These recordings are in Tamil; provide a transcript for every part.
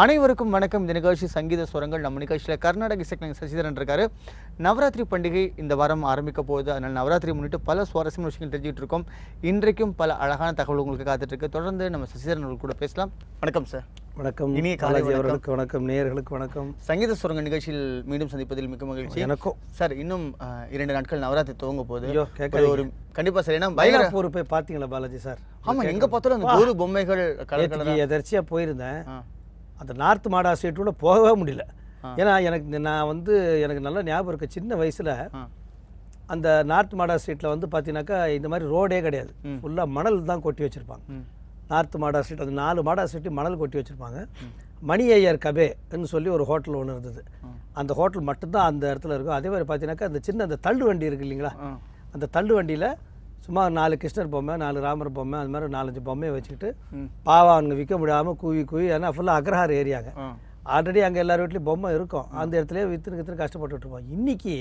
அனைவருக்கும் வணக்கம் இந்த நிகழ்ச்சி சங்கீத சுரங்கள் நம்ம நிகழ்ச்சியில் கர்நாடக இசைக்கலைஞர் சசிதரன் இருக்காரு நவராத்திரி பண்டிகை இந்த வாரம் ஆரம்பிக்க போகுது அதனால் நவராத்திரி முன்னிட்டு பல சுவாரஸ்யமான விஷயங்கள் தெரிஞ்சுக்கிட்டு இருக்கோம் இன்றைக்கும் பல அழகான தகவல் உங்களுக்கு காத்துட்ருக்கு தொடர்ந்து நம்ம சசிதரன் அவர்கள் கூட பேசலாம் வணக்கம் சார் வணக்கம் இனிய காலேஜ் அவர்களுக்கு வணக்கம் நேயர்களுக்கு வணக்கம் சங்கீத சுரங்க நிகழ்ச்சியில் மீண்டும் சந்திப்பதில் மிக்க மகிழ்ச்சி எனக்கும் சார் இன்னும் இரண்டு நாட்கள் நவராத்திரி துவங்க போகுது ஒரு கண்டிப்பா சார் ஏன்னா பயங்கர போய் பாத்தீங்களா பாலாஜி சார் ஆமா எங்க பார்த்தாலும் அந்த பொம்மைகள் எதர்ச்சியா போயிருந்தேன் அந்த நார்த் மாடா கூட போகவே முடியல ஏன்னா எனக்கு நான் வந்து எனக்கு நல்ல ஞாபகம் இருக்க சின்ன வயசில் அந்த நார்த் மாடா ஸ்ட்ரீட்டில் வந்து பார்த்தீங்கன்னாக்கா இந்த மாதிரி ரோடே கிடையாது ஃபுல்லாக மணல் தான் கொட்டி வச்சுருப்பாங்க நார்த் மாடா ஸ்ட்ரீட் அந்த நாலு மாடா ஸ்ட்ரீட்டு மணல் கொட்டி வச்சுருப்பாங்க மணி ஐயர் கபேன்னு சொல்லி ஒரு ஹோட்டல் ஒன்று இருந்தது அந்த ஹோட்டல் மட்டும்தான் அந்த இடத்துல இருக்கும் அதே மாதிரி பார்த்தீங்கன்னாக்கா அந்த சின்ன அந்த தள்ளு வண்டி இருக்குது இல்லைங்களா அந்த தள்ளு வண்டியில் சும்மா நாலு கிருஷ்ணர் பொம்மை நாலு ராமர் பொம்மை அது மாதிரி நாலஞ்சு பொம்மையை வச்சுக்கிட்டு பாவம் அங்கே விற்க முடியாமல் கூவி கூவி ஏன்னா ஃபுல்லாக அக்ரஹார் ஏரியாங்க ஆல்ரெடி அங்கே எல்லார் வீட்லேயும் பொம்மை இருக்கும் அந்த இடத்துல வித்துன்னு கஷ்டப்பட்டு கஷ்டப்பட்டுருப்போம் இன்றைக்கி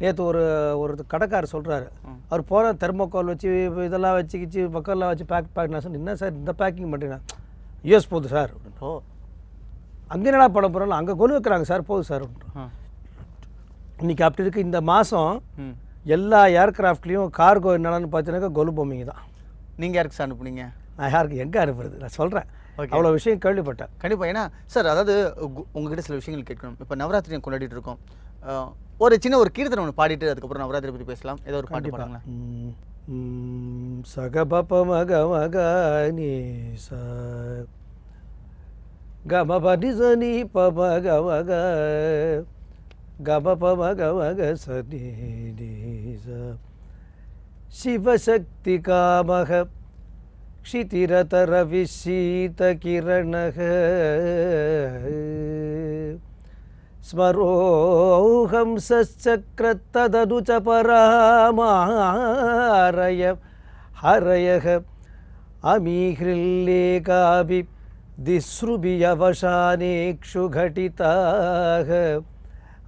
நேற்று ஒரு ஒரு கடைக்காரர் சொல்கிறாரு அவர் போகிற தெர்மோக்கோல் வச்சு இதெல்லாம் வச்சுக்கிச்சு பக்கம்லாம் வச்சு பேக் பேக் நான் சொன்னேன் என்ன சார் இந்த பேக்கிங் பண்ணுறீங்கன்னா யூஎஸ் போகுது சார் ஓ அங்கே என்னடா பண்ண போகிறோம் அங்கே கொண்டு வைக்கிறாங்க சார் போகுது சார் இன்றைக்கி அப்படி இருக்குது இந்த மாதம் எல்லா ஏர்க்ராஃப்ட்லேயும் கார்கோ என்னென்னு பார்த்தீங்கன்னா கொலு பொம்மிங்க தான் நீங்கள் யாருக்கு சார் அனுப்புனீங்க நான் யாருக்கு எங்கே அனுப்புறது நான் சொல்கிறேன் அவ்வளோ விஷயம் கேள்விப்பட்டேன் கண்டிப்பாக ஏன்னா சார் அதாவது உங்ககிட்ட சில விஷயங்கள் கேட்கணும் இப்போ நவராத்திரி கொண்டாடிட்டு இருக்கோம் ஒரு சின்ன ஒரு கீர்த்தனை ஒன்று பாடிட்டு அதுக்கப்புறம் நவராத்திரி பற்றி பேசலாம் ஏதோ ஒரு பாட்டு பாடுங்களா சகபப மக மக நீ ச கமப நிச நீ ப மக மக शिवशक्ति काम காமக क्षितिरतरविशीतकिरणः स्मरोऽहंसश्चक्रत्तदनु तदनुच परामारय अमी अमीहृल्लेकापि दिसृभियवशानेक्षु घटिता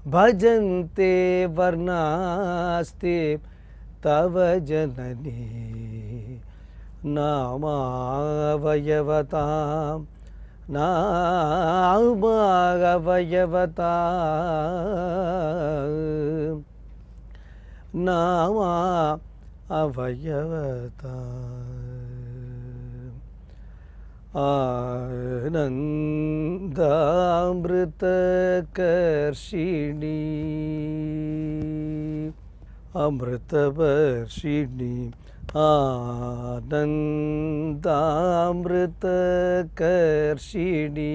भजन्ते वर्णास्ते तव जननी नामावयवतां नामावयवता नामा अवयवता ആനന്ദാമൃതകർഷിണി അമൃതപർഷിണി ആനന്ദാമൃതകർഷിണി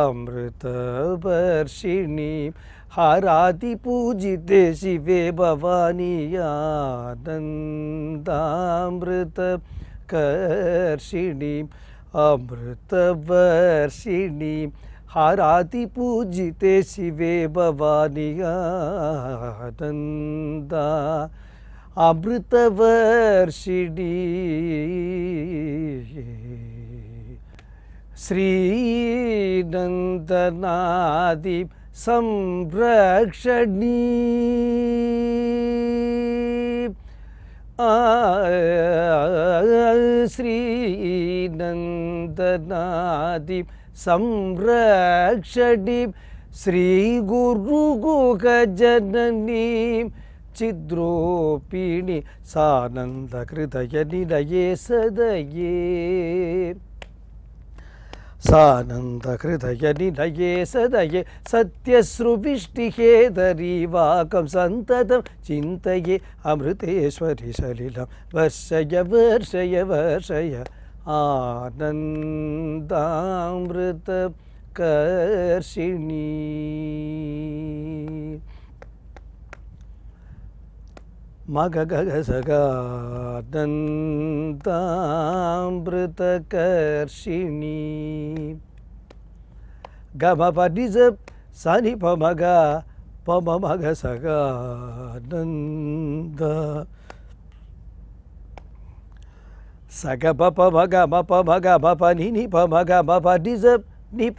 അമൃതവർഷിണി ഹാരാതി പൂജിത ശിവേ ഭവാനിയാനന്ദാമൃത കർഷിണീം अमृतवर्षिणी हाराति पूजिते शिवे भवानी आनन्दा अमृतवर्षिणी श्रीनन्दनादि संरक्षणी ശ്രീനന്ദനാദി സംരക്ഷണീം ശ്രീഗുരുഗുഹജനനീം ചിദ്രോപിണി സാനന്ദഹൃദയ നിലയേ സദയേ சானந்தஹய சதயே சத்யஸ்ருபிஷ்டிஹேதரீவாக்கம் சந்ததம் சிந்தையே அமிர்தேஸ்வரி சலிலம் வர்ஷய வர்ஷய வர்ஷய ஆனந்தாமிருத கர்ஷிணி மககசகாதந்தாமிருதகர்ஷிணி கமபடிசப் சனி பமக பமமகசகானந்த சகபபமக மபமக மப நினி பமக மபடிசப் நிப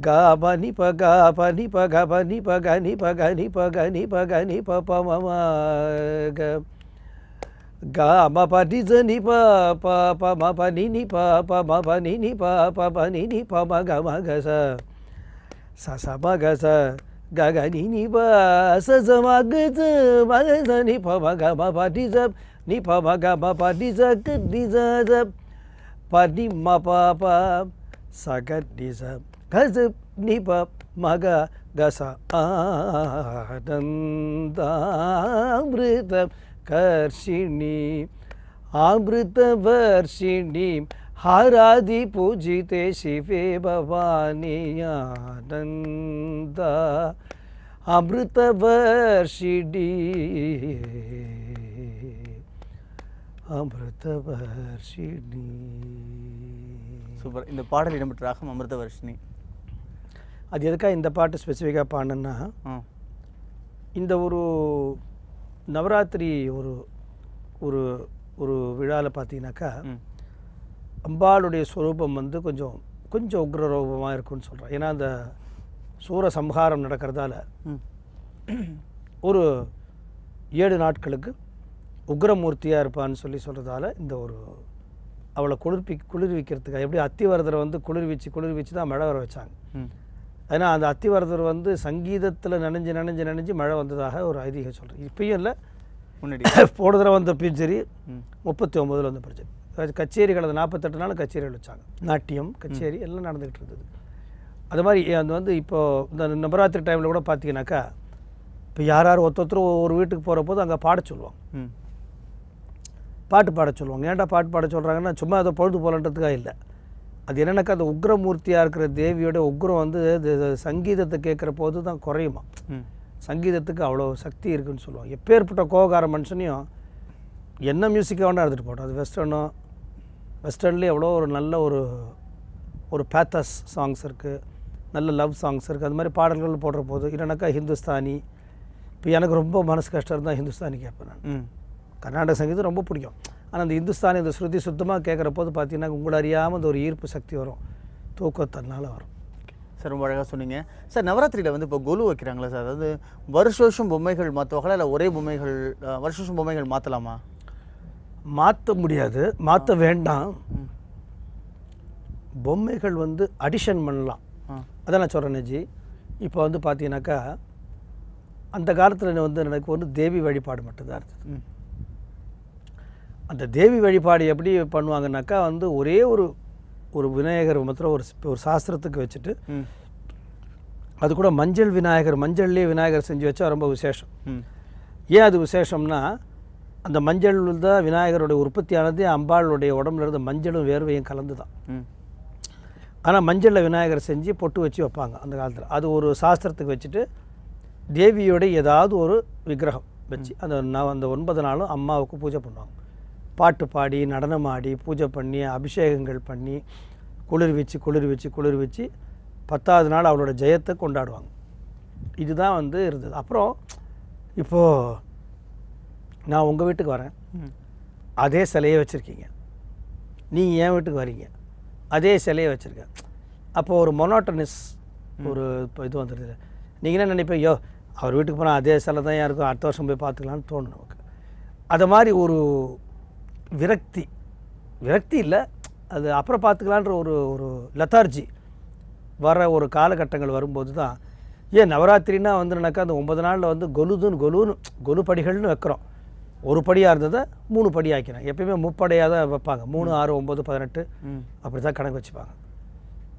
गा नि प गा प नि प ग भ नि प ग नि प ग नि प ग नि प ग नि प प म म ग गा म प नि ज नि प प प म प नि नि जब प म प नि नि प प प नि नि प म ग म கசு நிப மக கச ஆனந்தாமிருதம் கர்ஷிணி வர்ஷிணி ஹராதி பூஜிதே சிவே பவானி வர்ஷிணி அமிர்தவர்ஷிடி வர்ஷிணி சூப்பர் இந்த பாடல் இடம்பெற்ற ராகம் வர்ஷினி அது எதுக்காக இந்த பாட்டு ஸ்பெசிஃபிக்காக பாடினேன்னா இந்த ஒரு நவராத்திரி ஒரு ஒரு ஒரு விழாவில் பார்த்தீங்கன்னாக்கா அம்பாளுடைய ஸ்வரூபம் வந்து கொஞ்சம் கொஞ்சம் உக்ரரூபமாக இருக்கும்னு சொல்கிறேன் ஏன்னா அந்த சூர சம்ஹாரம் நடக்கிறதால ஒரு ஏழு நாட்களுக்கு உக்ரமூர்த்தியாக இருப்பான்னு சொல்லி சொல்கிறதால இந்த ஒரு அவளை குளிர்ப்பி குளிர்விக்கிறதுக்காக எப்படி அத்திவரதரை வந்து குளிர்விச்சு குளிர்விச்சு தான் மழை வர வச்சாங்க ஏன்னா அந்த அத்திவரதர் வந்து சங்கீதத்தில் நனைஞ்சு நனைஞ்சு நனைஞ்சு மழை வந்ததாக ஒரு ஐதீகம் சொல்கிறேன் இப்பயும் இல்லை முன்னாடி போன தடவை பின் சரி முப்பத்தி ஒம்பதில் வந்து படித்தேன் கச்சேரி அது நாற்பத்தெட்டு நாள் கச்சேரிகள் வச்சாங்க நாட்டியம் கச்சேரி எல்லாம் நடந்துக்கிட்டு இருந்தது அது மாதிரி அந்த வந்து இப்போது இந்த நவராத்திரி டைமில் கூட பார்த்தீங்கன்னாக்கா இப்போ யார் யார் ஒருத்தர் ஒரு வீட்டுக்கு போகிற போது அங்கே பாட சொல்லுவாங்க பாட்டு பாட சொல்லுவாங்க ஏன்டா பாட்டு பாட சொல்கிறாங்கன்னா சும்மா அதை பொழுது போகலன்றதுக்காக இல்லை அது என்னென்னாக்கா அந்த உக்ரமூர்த்தியாக இருக்கிற தேவியோட உக்ரம் வந்து சங்கீதத்தை கேட்குற போது தான் குறையுமா சங்கீதத்துக்கு அவ்வளோ சக்தி இருக்குதுன்னு சொல்லுவோம் எப்பேற்பட்ட கோகார மனுஷனையும் என்ன மியூசிக்காக வேணால் எடுத்துகிட்டு போட்டோம் அது வெஸ்டர்னோ வெஸ்டர்ன்லேயே எவ்வளோ ஒரு நல்ல ஒரு ஒரு பேத்தஸ் சாங்ஸ் இருக்குது நல்ல லவ் சாங்ஸ் இருக்குது அது மாதிரி பாடல்கள் போடுற போது இல்லைனாக்கா ஹிந்துஸ்தானி இப்போ எனக்கு ரொம்ப மனசு கஷ்டம் இருந்தால் ஹிந்துஸ்தானி கேட்பேன் நான் கர்நாடக சங்கீதம் ரொம்ப பிடிக்கும் ஆனால் அந்த இந்துஸ்தானி இந்த ஸ்ருதி சுத்தமாக கேட்குற போது பார்த்தீங்கன்னா உங்களை அறியாமல் அந்த ஒரு ஈர்ப்பு சக்தி வரும் தூக்கத்தினால வரும் சார் ரொம்ப அழகாக சொன்னீங்க சார் நவராத்திரியில் வந்து இப்போ கொலு வைக்கிறாங்களா சார் அதாவது வருஷ வருஷம் பொம்மைகள் மாற்றுவாங்களா இல்லை ஒரே பொம்மைகள் வருஷ வருஷம் பொம்மைகள் மாற்றலாமா மாற்ற முடியாது மாற்ற வேண்டாம் பொம்மைகள் வந்து அடிஷன் பண்ணலாம் அதான் நான் சொல்கிறேன் ஜி இப்போ வந்து பார்த்தீங்கன்னாக்கா அந்த காலத்தில் வந்து எனக்கு வந்து தேவி வழிபாடு மட்டும்தான் இருந்தது அந்த தேவி வழிபாடு எப்படி பண்ணுவாங்கன்னாக்கா வந்து ஒரே ஒரு ஒரு விநாயகர் மாத்திரம் ஒரு ஒரு சாஸ்திரத்துக்கு வச்சுட்டு அது கூட மஞ்சள் விநாயகர் மஞ்சள்லேயே விநாயகர் செஞ்சு வச்சா ரொம்ப விசேஷம் ஏன் அது விசேஷம்னா அந்த மஞ்சள் தான் விநாயகருடைய உற்பத்தியானது அம்பாளுடைய உடம்புல இருந்து மஞ்சளும் வேர்வையும் கலந்து தான் ஆனால் மஞ்சளில் விநாயகர் செஞ்சு பொட்டு வச்சு வைப்பாங்க அந்த காலத்தில் அது ஒரு சாஸ்திரத்துக்கு வச்சுட்டு தேவியோடைய ஏதாவது ஒரு விக்கிரகம் வச்சு அந்த அந்த ஒன்பது நாளும் அம்மாவுக்கு பூஜை பண்ணுவாங்க பாட்டு பாடி நடனம் ஆடி பூஜை பண்ணி அபிஷேகங்கள் பண்ணி குளிர் வச்சு குளிர் வச்சு குளிர் வச்சு பத்தாவது நாள் அவளோட ஜெயத்தை கொண்டாடுவாங்க இதுதான் வந்து இருந்தது அப்புறம் இப்போது நான் உங்கள் வீட்டுக்கு வரேன் அதே சிலையை வச்சுருக்கீங்க நீங்கள் என் வீட்டுக்கு வரீங்க அதே சிலையை வச்சுருக்கேன் அப்போது ஒரு மொனோட்டனிஸ் ஒரு இப்போ இது வந்துடுது நீங்கள் என்ன நினைப்பீங்க ஐயோ அவர் வீட்டுக்கு போனால் அதே சிலை தான் யாருக்கும் அடுத்த வருஷம் போய் பார்த்துக்கலான்னு தோணும் நமக்கு அதை மாதிரி ஒரு விரக்தி விரக்தி இல்லை அது அப்புறம் பார்த்துக்கலான்ற ஒரு ஒரு லெத்தார்ஜி வர ஒரு காலகட்டங்கள் வரும்போது தான் ஏன் நவராத்திரினா வந்துனாக்கா அந்த ஒன்பது நாளில் வந்து கொலுதுன்னு கொலுன்னு கொலு படிகள்னு வைக்கிறோம் ஒரு படியாக இருந்ததை மூணு படி ஆக்கிறாங்க எப்பயுமே முப்படையாக தான் வைப்பாங்க மூணு ஆறு ஒம்பது பதினெட்டு அப்படி தான் கணக்கு வச்சுப்பாங்க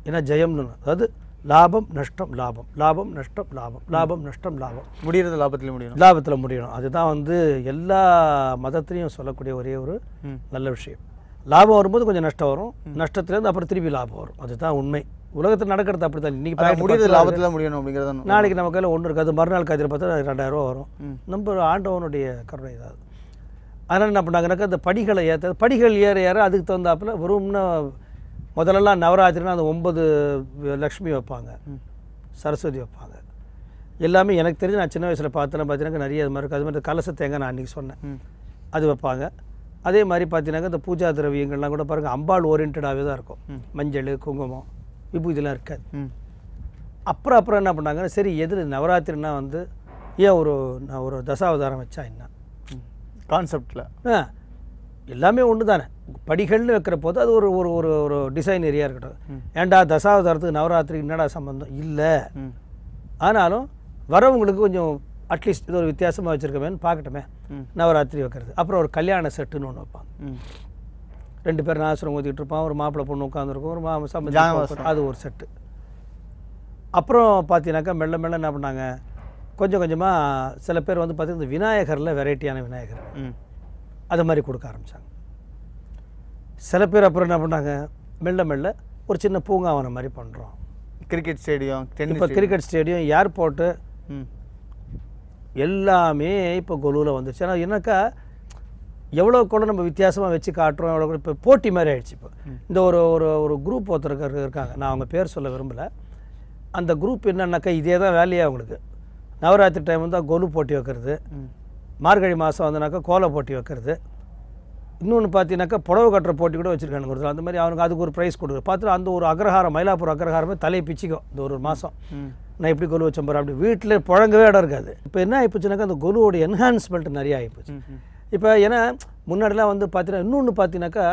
ஏன்னா ஜெயம்னு அதாவது லாபம் நஷ்டம் லாபம் லாபம் நஷ்டம் லாபம் லாபம் நஷ்டம் லாபம் முடிகிறது லாபத்தில் முடியும் லாபத்தில் முடியணும் அதுதான் வந்து எல்லா மதத்திலையும் சொல்லக்கூடிய ஒரே ஒரு நல்ல விஷயம் லாபம் வரும்போது கொஞ்சம் நஷ்டம் வரும் நஷ்டத்துலேருந்து அப்புறம் திருப்பி லாபம் வரும் அதுதான் உண்மை உலகத்தில் நடக்கிறது அப்படி தான் இன்னைக்கு முடியுது லாபத்தில் முடியணும் அப்படிங்கிறது நாளைக்கு நம்ம கையில் ஒன்று இருக்காது மறுநாள் காய்ச்சல் பார்த்தா ரெண்டாயிரரூவா வரும் நம்ம ஆண்டவனுடைய கருணை ஏதாவது அதனால் என்ன பண்ணாங்கனாக்கா அந்த படிகளை ஏற்ற படிகள் ஏற ஏற அதுக்கு தகுந்தாப்பில் வெறும்னா முதல்லலாம் நவராத்திரினா அந்த ஒம்பது லக்ஷ்மி வைப்பாங்க சரஸ்வதி வைப்பாங்க எல்லாமே எனக்கு தெரிஞ்சு நான் சின்ன வயசில் பார்த்தலாம் பார்த்தீங்கன்னா நிறைய அது மாதிரி இருக்குது அது மாதிரி கலச தேங்காய் நான் அன்றைக்கி சொன்னேன் அது வைப்பாங்க அதே மாதிரி பார்த்தீங்கன்னா இந்த பூஜா திரவியங்கள்லாம் கூட பாருங்கள் அம்பாள் ஓரியன்டாகவே தான் இருக்கும் மஞ்சள் குங்குமம் விபூதிலாம் இருக்காது அப்புறம் அப்புறம் என்ன பண்ணாங்கன்னா சரி எதில் நவராத்திரினா வந்து ஏன் ஒரு நான் ஒரு தசாவதாரம் வச்சா என்ன கான்செப்டில் எல்லாமே ஒன்று தானே படிகள்னு வைக்கிற போது அது ஒரு ஒரு ஒரு ஒரு டிசைன் ஏரியா இருக்கட்டும் ஏண்டா தசாவதாரத்துக்கு நவராத்திரிக்கு என்னடா சம்மந்தம் இல்லை ஆனாலும் வரவங்களுக்கு கொஞ்சம் அட்லீஸ்ட் இது ஒரு வித்தியாசமாக வச்சுருக்கவேன்னு பார்க்கட்டுமே நவராத்திரி வைக்கிறது அப்புறம் ஒரு கல்யாண செட்டுன்னு ஒன்று வைப்பாங்க ரெண்டு பேர் நாசுரம் ஊற்றிட்டு இருப்பான் ஒரு மாப்பிள்ளை பொண்ணு உட்காந்துருக்கும் ஒரு மாம அது ஒரு செட்டு அப்புறம் பார்த்தீங்கன்னாக்கா மெல்ல மெல்ல என்ன பண்ணாங்க கொஞ்சம் கொஞ்சமாக சில பேர் வந்து பார்த்திங்கன்னா இந்த விநாயகரில் வெரைட்டியான விநாயகர் அது மாதிரி கொடுக்க ஆரம்பித்தாங்க சில பேர் அப்புறம் என்ன பண்ணாங்க மெல்ல மெல்ல ஒரு சின்ன பூங்காவன மாதிரி பண்ணுறோம் கிரிக்கெட் ஸ்டேடியம் இப்போ கிரிக்கெட் ஸ்டேடியம் ஏர்போர்ட்டு எல்லாமே இப்போ கொலுவில் வந்துருச்சு ஆனால் என்னக்கா எவ்வளோ கூட நம்ம வித்தியாசமாக வச்சு காட்டுறோம் எவ்வளோ கூட இப்போ போட்டி மாதிரி ஆயிடுச்சு இப்போ இந்த ஒரு ஒரு ஒரு குரூப் ஒருத்தருக்கு இருக்காங்க நான் அவங்க பேர் சொல்ல விரும்பலை அந்த குரூப் என்னன்னாக்கா இதே தான் வேலையாக அவங்களுக்கு நவராத்திரி டைம் வந்தால் கொலு போட்டி வைக்கிறது மார்கழி மாதம் வந்துனாக்கா கோல போட்டி வைக்கிறது இன்னொன்று பார்த்தீங்கன்னாக்கா புடவை கட்டுற போட்டி கூட வச்சுருக்காங்க கொடுத்தா அந்த மாதிரி அவனுக்கு அதுக்கு ஒரு ப்ரைஸ் கொடுக்குற பார்த்துட்டு அந்த ஒரு அக்ரஹாரம் மயிலாப்பூர் அக்ரஹாரமே தலையை பிச்சிக்கும் இந்த ஒரு மாதம் நான் எப்படி கொலு வச்சோம் பாரு அப்படி வீட்டில் புழங்கவே இடம் இருக்காது இப்போ என்ன ஆகிப்போச்சுனாக்கா அந்த கொலுவோட என்ஹான்ஸ்மெண்ட் நிறையா ஆகிப்போச்சு இப்போ ஏன்னா முன்னாடிலாம் வந்து பார்த்தீங்கன்னா இன்னொன்று பார்த்தீங்கன்னாக்கா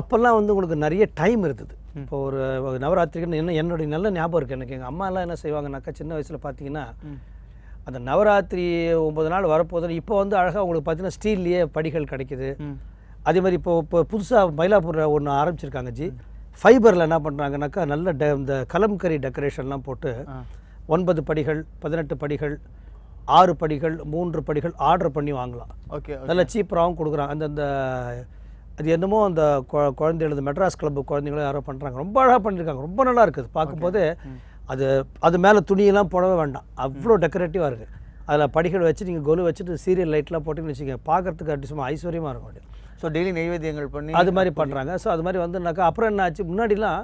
அப்போல்லாம் வந்து உங்களுக்கு நிறைய டைம் இருந்தது இப்போ ஒரு நவராத்திரிக்குன்னு என்ன என்னுடைய நல்ல ஞாபகம் இருக்குது எனக்கு எங்கள் அம்மாலாம் என்ன செய்வாங்கனாக்கா சின்ன வயசில் பார்த்தீங்கன்னா அந்த நவராத்திரி ஒம்பது நாள் வரப்போதுன்னு இப்போ வந்து அழகாக உங்களுக்கு பார்த்தீங்கன்னா ஸ்டீல்லையே படிகள் கிடைக்கிது அதே மாதிரி இப்போ இப்போ புதுசாக மயிலாப்பூரில் ஒன்று ஆரம்பிச்சிருக்காங்க ஜி ஃபைபரில் என்ன பண்ணுறாங்கனாக்கா நல்ல டெ இந்த கலம்கறி டெக்கரேஷன்லாம் போட்டு ஒன்பது படிகள் பதினெட்டு படிகள் ஆறு படிகள் மூன்று படிகள் ஆர்டர் பண்ணி வாங்கலாம் ஓகே நல்ல சீப்பராகவும் கொடுக்குறாங்க அந்தந்த அது என்னமோ அந்த குழந்தைகள் மெட்ராஸ் கிளப்பு குழந்தைங்களும் யாரோ பண்ணுறாங்க ரொம்ப அழகாக பண்ணியிருக்காங்க ரொம்ப நல்லா இருக்குது பார்க்கும்போது அது அது மேலே துணியெல்லாம் போடவே வேண்டாம் அவ்வளோ டெக்கரேட்டிவாக இருக்குது அதில் படிகள் வச்சு நீங்கள் கொலு வச்சுட்டு சீரியல் லைட்லாம் போட்டிங்கன்னு வச்சுக்கோங்க பார்க்குறதுக்கு அப்படி சும்மா ஐஸ்வர்யமாக இருக்கும் அப்படி ஸோ டெய்லி நைவேத்தியங்கள் பண்ணி அது மாதிரி பண்ணுறாங்க ஸோ அது மாதிரி வந்துனாக்கா அப்புறம் என்ன ஆச்சு முன்னாடிலாம்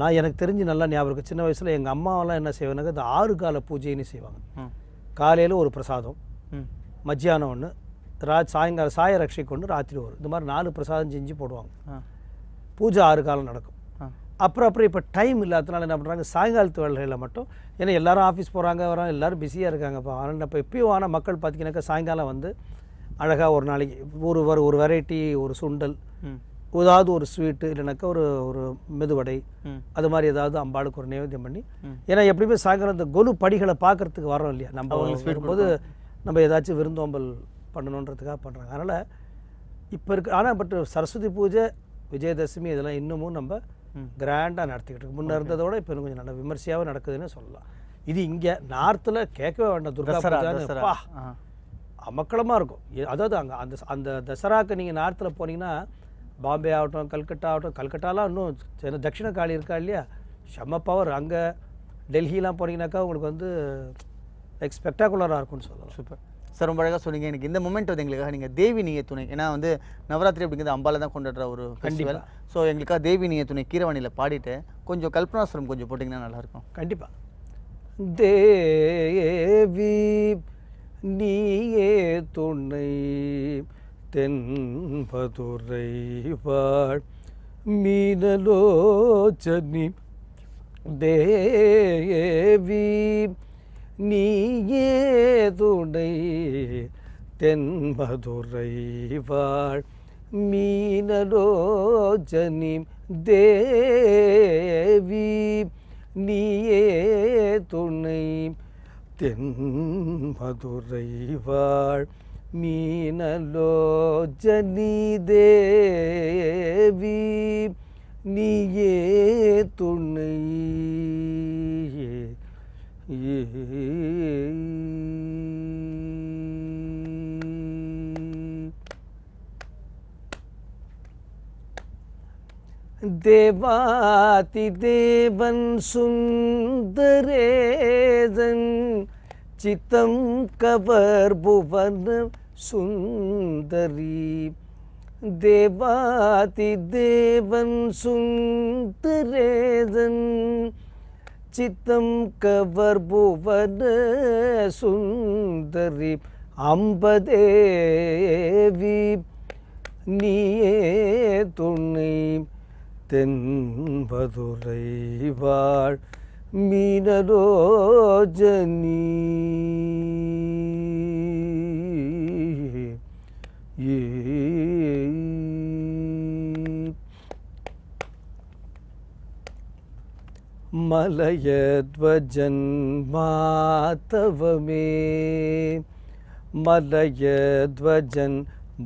நான் எனக்கு தெரிஞ்சு நல்லா ஞாபகம் இருக்குது சின்ன வயசில் எங்கள் அம்மாவெல்லாம் என்ன செய்வேனாக்கா இந்த ஆறு கால பூஜைன்னு செய்வாங்க காலையில் ஒரு பிரசாதம் மத்தியானம் ஒன்று ரா சாயங்காலம் சாய ரட்சை ஒன்று ராத்திரி ஒரு இந்த மாதிரி நாலு பிரசாதம் செஞ்சு போடுவாங்க பூஜை ஆறு காலம் நடக்கும் அப்புறம் அப்புறம் இப்போ டைம் இல்லாதனால என்ன பண்ணுறாங்க சாயங்காலத்து வேலைகளில் மட்டும் ஏன்னா எல்லோரும் ஆஃபீஸ் போகிறாங்க வரோம் எல்லோரும் பிஸியாக இருக்காங்க இப்போ ஆனால் இப்போ எப்பயும் ஆனால் மக்கள் பார்த்திங்கனாக்கா சாயங்காலம் வந்து அழகாக ஒரு நாளைக்கு ஒரு ஒரு வெரைட்டி ஒரு சுண்டல் ஏதாவது ஒரு ஸ்வீட்டு இல்லைனாக்கா ஒரு ஒரு மெதுவடை அது மாதிரி ஏதாவது அம்பாளுக்கு ஒரு நைவேத்தியம் பண்ணி ஏன்னா எப்படியுமே சாயங்காலம் இந்த கொலு படிகளை பார்க்குறதுக்கு வரோம் இல்லையா நம்ம போது நம்ம ஏதாச்சும் விருந்தோம்பல் பண்ணணுன்றதுக்காக பண்ணுறாங்க அதனால் இப்போ இருக்க ஆனால் பட் சரஸ்வதி பூஜை விஜயதசமி இதெல்லாம் இன்னமும் நம்ம கிராண்டாக நடத்திக்கிட்டு இருக்கு முன்னே இருந்ததோட இப்போ கொஞ்சம் நல்ல விமர்சையாகவும் நடக்குதுன்னு சொல்லலாம் இது இங்கே நார்த்தில் கேட்கவே வேண்டாம் துர்கா பூஜா அமக்களமாக இருக்கும் அதாவது அங்கே அந்த அந்த தசராக்கு நீங்கள் நார்த்தில் போனீங்கன்னா பாம்பே ஆகட்டும் கல்கட்டா ஆகட்டும் கல்கட்டாலாம் இன்னும் தட்சிண காளி இருக்கா இல்லையா செம்ம பவர் அங்கே டெல்லியெலாம் போனீங்கன்னாக்கா உங்களுக்கு வந்து லைக் ஸ்பெக்டாகுலராக இருக்கும்னு சொல்லலாம் சூப்பர் சார் ரொம்ப அழகாக சொன்னீங்க எனக்கு இந்த மொமெண்ட் வந்து எங்களுக்காக நீங்கள் தேவி நீய துணை ஏன்னா வந்து நவராத்திரி அப்படிங்கிறது அம்பால தான் கொண்டாடுற ஒரு ஃபெஸ்டிவல் ஸோ எங்களுக்காக தேவி நீய துணை கீரவாணியில் பாடிட்டு கொஞ்சம் கல்பனாசுரம் கொஞ்சம் போட்டிங்கன்னா நல்லாயிருக்கும் கண்டிப்பாக தேவி நீயே துணை தென்பதுரை வாழ் சனி தேவி நீயே துணை தென்மதுரை வாழ் மீனரோஜனி தேவி நீயே துணை தென்பதுரை வாழ் மீனலோஜனி தேவி நீயே துணை தேவாதி தேவன் சுந்தரேதன் சித்தம் கவர் புவன சுந்தரி தேவாதி தேவன் சுந்தரேதன் சித்தம் கவர் கவர்புவன சுந்தரி அம்பதேவி நீயே துணை தென்பதுரை வாழ் மீனரோஜனி ஏ மலயத்வஜன்மாத்தவமே மலையத்வஜன்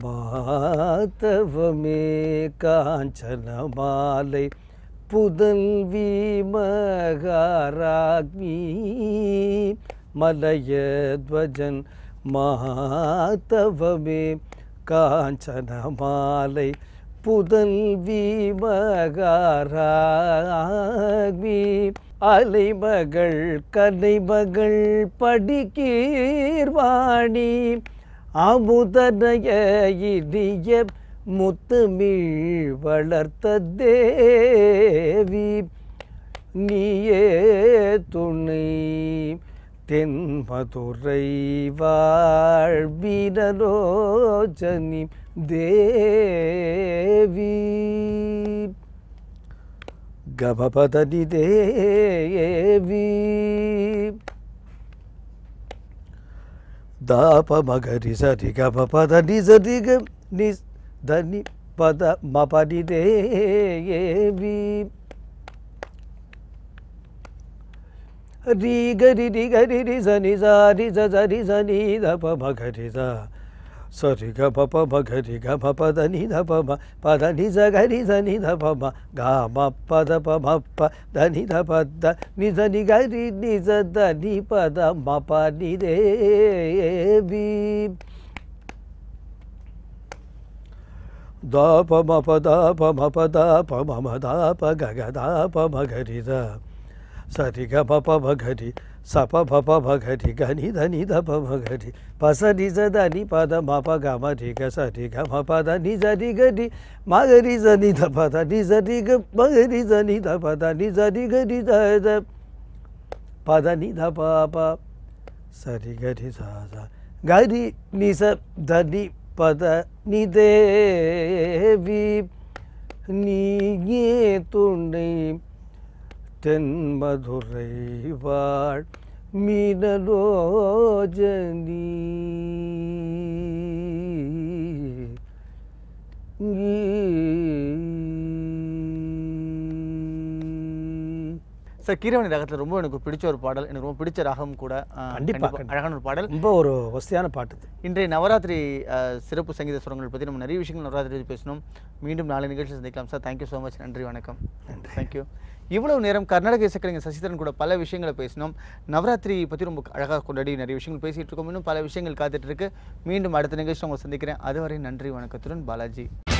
மாத்தவமே காஞ்சனமாலை புதல்வி மகாராக்மி மலையத்வஜன் மாத்தவமே காஞ்சனமாலை புதல் வீமகாராகி அலைமகள் கலைமகள் படிக்கீர்வாணி அமுதனைய இனிய முத்துமிழ் வளர்த்த தேவி நீயே துணை தென்மதுரை வாழ்வினரோஜனி தேவி கபபதனி தேவி దాపమగరి సరి గప పద నిజ నిగ ని ధని పద మపని దేవి రి గరి రి గరి రి జని జా రి జ జరి జని ద ప భ గరి జ సరి గ ప ప భ గరి గ భ ప ద ని ద ప భ ప ద ని జ గరి జ ని ద ప భ గ మ ప ద ప భ ప ద ని ద ప ద ని జ ని గ రి ని జ ద ని ప ద మ ప ని దే బి ద ప మ ప ద ప మ ప ద ప మ మ ద ప గ గ ద ప మ గరి జ स रि ग प प भ घ रि स प भ प भ घ रि घ नि ध नि ध प म घ रि प स रि ज द नि प द म प ग म रि ग स रि ग म प द नि ज रि ग रि म घ रि ज नि ध प द नि ज रि ग म घ रि ज नि ध प द नि ज रि ग रि ज प द नि ध प प स रि ग रि ज ज ग रि नि स ध नि प द नि दे वि नि ये तु नै தென்மதுரைவாழ் மீனரோஜனி நீ சார் கீரவணி ரகத்தில் ரொம்ப எனக்கு பிடிச்ச ஒரு பாடல் எனக்கு ரொம்ப பிடிச்ச ரகம் கூட கண்டிப்பாக அழகான ஒரு பாடல் ரொம்ப ஒரு வசதியான பாட்டு இன்றைய நவராத்திரி சிறப்பு சங்கீத சுரங்கள் பற்றி நம்ம நிறைய விஷயங்கள் நவராத்திரி பேசணும் மீண்டும் நாளை நிகழ்ச்சி சந்திக்கலாம் சார் தேங்க்யூ ஸோ மச் நன்றி வணக்கம் நன்றி தேங்க்யூ இவ்வளவு நேரம் கர்நாடக இசைக்கலைஞர் சசிதரன் கூட பல விஷயங்களை பேசினோம் நவராத்திரி பற்றி ரொம்ப அழகாக கொண்டாடி நிறைய விஷயங்கள் பேசிகிட்டு இருக்கோம் இன்னும் பல விஷயங்கள் காத்துட்டு இருக்கு மீண்டும் அடுத்த நிகழ்ச்சி உங்களை சந்திக்கிறேன் அதுவரை நன்றி வணக்கத்துடன் பாலாஜி